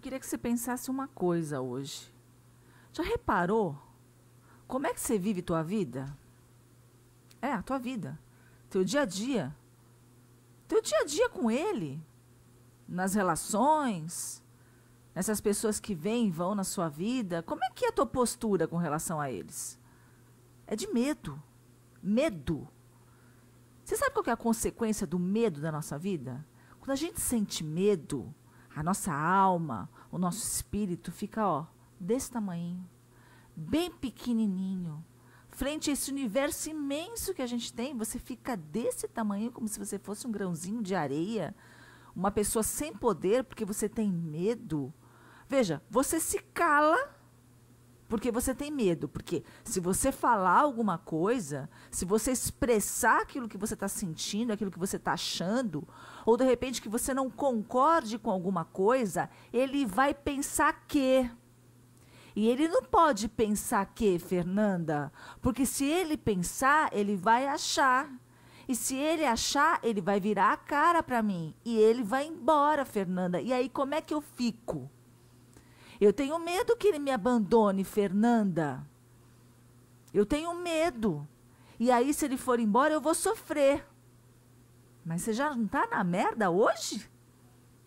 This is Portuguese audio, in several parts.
Eu queria que você pensasse uma coisa hoje. Já reparou como é que você vive tua vida? É, a tua vida. Teu dia a dia. Teu dia a dia com ele. Nas relações, nessas pessoas que vêm e vão na sua vida. Como é que é a tua postura com relação a eles? É de medo. Medo. Você sabe qual é a consequência do medo da nossa vida? Quando a gente sente medo, a nossa alma, o nosso espírito fica, ó, desse tamanho, bem pequenininho. Frente a esse universo imenso que a gente tem, você fica desse tamanho como se você fosse um grãozinho de areia, uma pessoa sem poder porque você tem medo. Veja, você se cala porque você tem medo. Porque se você falar alguma coisa, se você expressar aquilo que você está sentindo, aquilo que você está achando, ou de repente que você não concorde com alguma coisa, ele vai pensar que. E ele não pode pensar que, Fernanda, porque se ele pensar, ele vai achar. E se ele achar, ele vai virar a cara para mim. E ele vai embora, Fernanda. E aí, como é que eu fico? Eu tenho medo que ele me abandone, Fernanda. Eu tenho medo. E aí, se ele for embora, eu vou sofrer. Mas você já não está na merda hoje?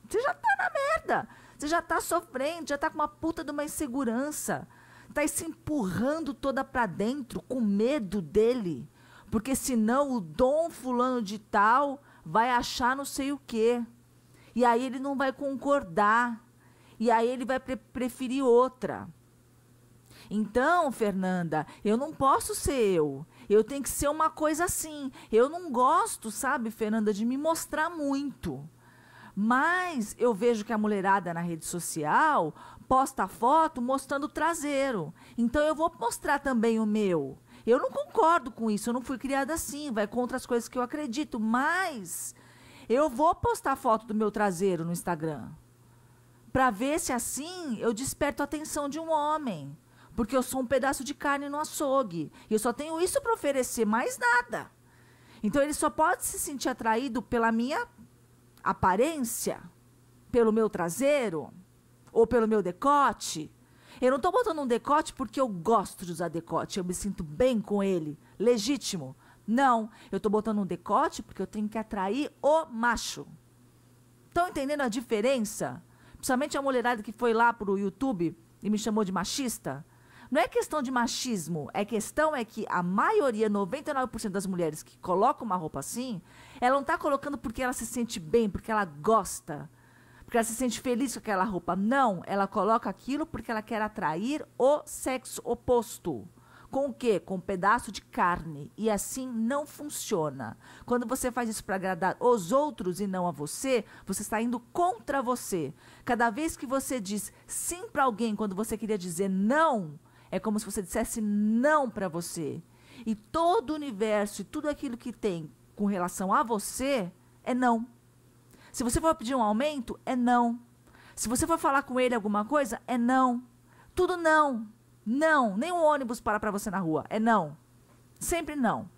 Você já está na merda. Você já está sofrendo, já está com uma puta de uma insegurança. Está se empurrando toda para dentro com medo dele. Porque senão o dom fulano de tal vai achar não sei o quê. E aí ele não vai concordar. E aí ele vai pre preferir outra. Então, Fernanda, eu não posso ser eu. Eu tenho que ser uma coisa assim. Eu não gosto, sabe, Fernanda, de me mostrar muito. Mas eu vejo que a mulherada na rede social posta foto mostrando o traseiro. Então eu vou mostrar também o meu. Eu não concordo com isso, eu não fui criada assim, vai contra as coisas que eu acredito, mas eu vou postar foto do meu traseiro no Instagram para ver se assim eu desperto a atenção de um homem. Porque eu sou um pedaço de carne no açougue. E eu só tenho isso para oferecer, mais nada. Então ele só pode se sentir atraído pela minha aparência, pelo meu traseiro ou pelo meu decote. Eu não estou botando um decote porque eu gosto de usar decote, eu me sinto bem com ele, legítimo. Não, eu estou botando um decote porque eu tenho que atrair o macho. Estão entendendo a diferença? Principalmente a mulherada que foi lá pro YouTube e me chamou de machista. Não é questão de machismo, é questão é que a maioria, 99% das mulheres que colocam uma roupa assim, ela não está colocando porque ela se sente bem, porque ela gosta, porque ela se sente feliz com aquela roupa. Não, ela coloca aquilo porque ela quer atrair o sexo oposto. Com o quê? Com um pedaço de carne. E assim não funciona. Quando você faz isso para agradar os outros e não a você, você está indo contra você. Cada vez que você diz sim para alguém quando você queria dizer não, é como se você dissesse não para você. E todo o universo e tudo aquilo que tem com relação a você é não. Se você for pedir um aumento, é não. Se você for falar com ele alguma coisa, é não. Tudo não. Não, nenhum ônibus para para você na rua. É não. Sempre não.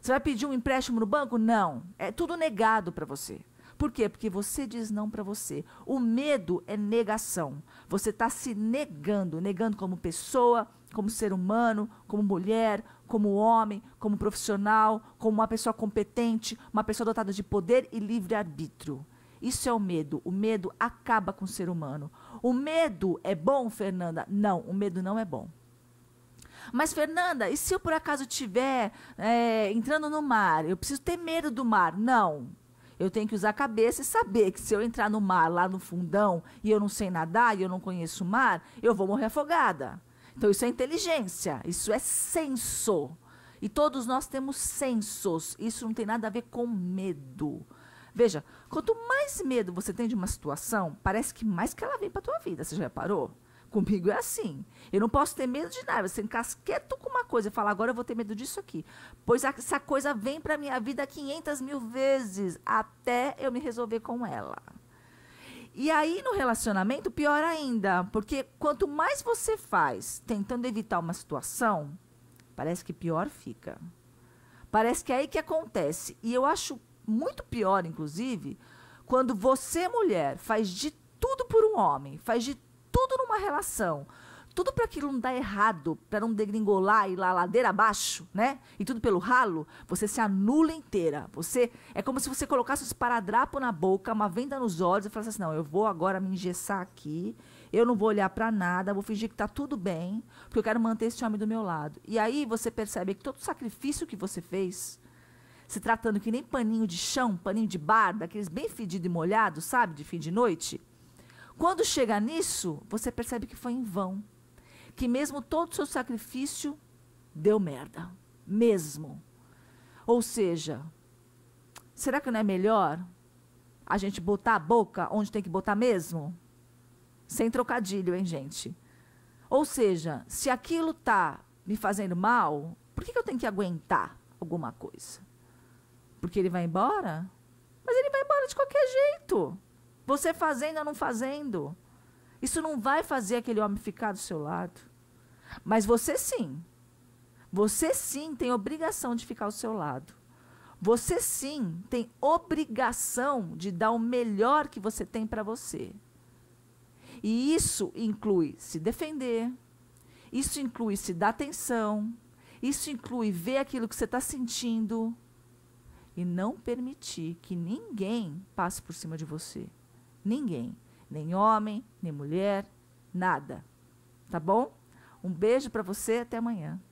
Você vai pedir um empréstimo no banco? Não. É tudo negado para você. Por quê? Porque você diz não para você. O medo é negação. Você está se negando, negando como pessoa, como ser humano, como mulher, como homem, como profissional, como uma pessoa competente, uma pessoa dotada de poder e livre-arbítrio. Isso é o medo. O medo acaba com o ser humano. O medo é bom, Fernanda? Não, o medo não é bom. Mas, Fernanda, e se eu por acaso estiver é, entrando no mar? Eu preciso ter medo do mar? Não. Eu tenho que usar a cabeça e saber que se eu entrar no mar, lá no fundão, e eu não sei nadar e eu não conheço o mar, eu vou morrer afogada. Então, isso é inteligência, isso é senso. E todos nós temos sensos. Isso não tem nada a ver com medo. Veja, quanto mais medo você tem de uma situação, parece que mais que ela vem para tua vida. Você já reparou? Comigo é assim. Eu não posso ter medo de nada. Você encasqueta com uma coisa e fala, agora eu vou ter medo disso aqui. Pois essa coisa vem para minha vida 500 mil vezes até eu me resolver com ela. E aí, no relacionamento, pior ainda. Porque quanto mais você faz tentando evitar uma situação, parece que pior fica. Parece que é aí que acontece. E eu acho muito pior, inclusive, quando você, mulher, faz de tudo por um homem, faz de tudo numa relação, tudo para aquilo não dar errado, para não degringolar e ir lá ladeira abaixo, né? E tudo pelo ralo, você se anula inteira. Você é como se você colocasse um paradrapos na boca, uma venda nos olhos e falasse assim: "Não, eu vou agora me engessar aqui. Eu não vou olhar para nada, vou fingir que está tudo bem, porque eu quero manter esse homem do meu lado". E aí você percebe que todo o sacrifício que você fez, se tratando que nem paninho de chão, paninho de bar, daqueles bem fedidos e molhados, sabe, de fim de noite. Quando chega nisso, você percebe que foi em vão, que mesmo todo o seu sacrifício deu merda, mesmo. Ou seja, será que não é melhor a gente botar a boca onde tem que botar mesmo? Sem trocadilho, hein, gente? Ou seja, se aquilo tá me fazendo mal, por que, que eu tenho que aguentar alguma coisa? Porque ele vai embora? Mas ele vai embora de qualquer jeito. Você fazendo ou não fazendo. Isso não vai fazer aquele homem ficar do seu lado. Mas você sim. Você sim tem obrigação de ficar ao seu lado. Você sim tem obrigação de dar o melhor que você tem para você. E isso inclui se defender, isso inclui se dar atenção, isso inclui ver aquilo que você está sentindo, e não permitir que ninguém passe por cima de você. Ninguém. Nem homem, nem mulher, nada. Tá bom? Um beijo para você, até amanhã.